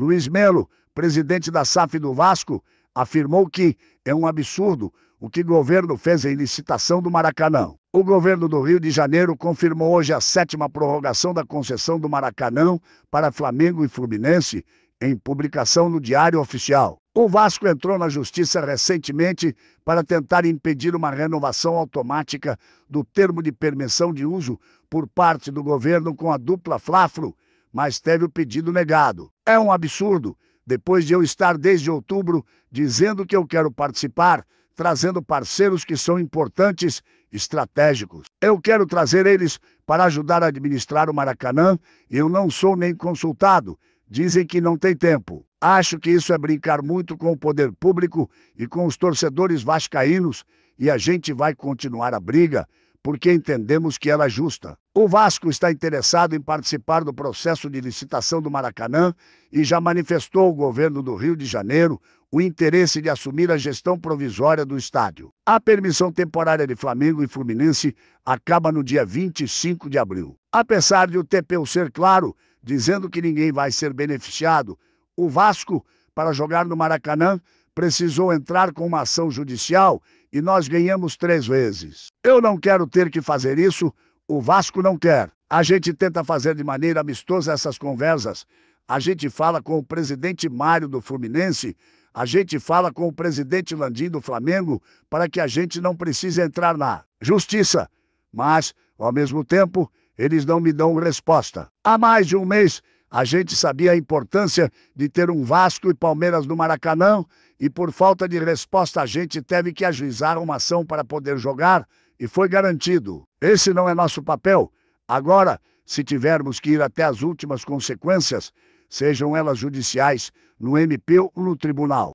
Luiz Melo, presidente da SAF do Vasco, afirmou que é um absurdo o que o governo fez em licitação do Maracanã. O governo do Rio de Janeiro confirmou hoje a sétima prorrogação da concessão do Maracanã para Flamengo e Fluminense em publicação no Diário Oficial. O Vasco entrou na justiça recentemente para tentar impedir uma renovação automática do termo de permissão de uso por parte do governo com a dupla Flafro mas teve o pedido negado. É um absurdo, depois de eu estar desde outubro dizendo que eu quero participar, trazendo parceiros que são importantes, estratégicos. Eu quero trazer eles para ajudar a administrar o Maracanã e eu não sou nem consultado. Dizem que não tem tempo. Acho que isso é brincar muito com o poder público e com os torcedores vascaínos e a gente vai continuar a briga porque entendemos que ela é justa. O Vasco está interessado em participar do processo de licitação do Maracanã e já manifestou ao governo do Rio de Janeiro o interesse de assumir a gestão provisória do estádio. A permissão temporária de Flamengo e Fluminense acaba no dia 25 de abril. Apesar de o TPU ser claro, dizendo que ninguém vai ser beneficiado, o Vasco, para jogar no Maracanã, precisou entrar com uma ação judicial e nós ganhamos três vezes. Eu não quero ter que fazer isso, o Vasco não quer. A gente tenta fazer de maneira amistosa essas conversas. A gente fala com o presidente Mário do Fluminense, a gente fala com o presidente Landim do Flamengo para que a gente não precise entrar na justiça. Mas, ao mesmo tempo, eles não me dão resposta. Há mais de um mês a gente sabia a importância de ter um Vasco e Palmeiras no Maracanã e, por falta de resposta, a gente teve que ajuizar uma ação para poder jogar e foi garantido. Esse não é nosso papel. Agora, se tivermos que ir até as últimas consequências, sejam elas judiciais, no MP ou no tribunal.